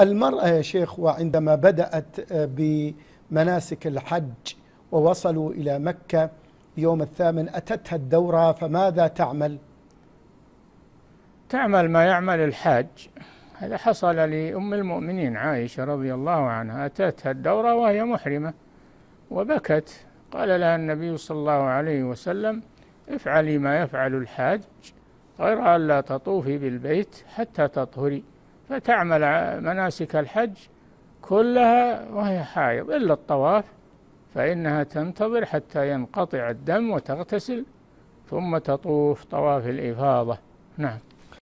المرأة يا شيخ وعندما بدأت آه، بمناسك الحج ووصلوا إلى مكة يوم الثامن أتتها الدورة فماذا تعمل؟ تعمل ما يعمل الحاج هذا حصل لأم المؤمنين عائشة رضي الله عنها أتتها الدورة وهي محرمة وبكت قال لها النبي صلى الله عليه وسلم افعلي ما يفعل الحاج غير أن لا تطوفي بالبيت حتى تطهري فتعمل مناسك الحج كلها وهي حائض إلا الطواف فإنها تنتظر حتى ينقطع الدم وتغتسل ثم تطوف طواف الإفاضة نعم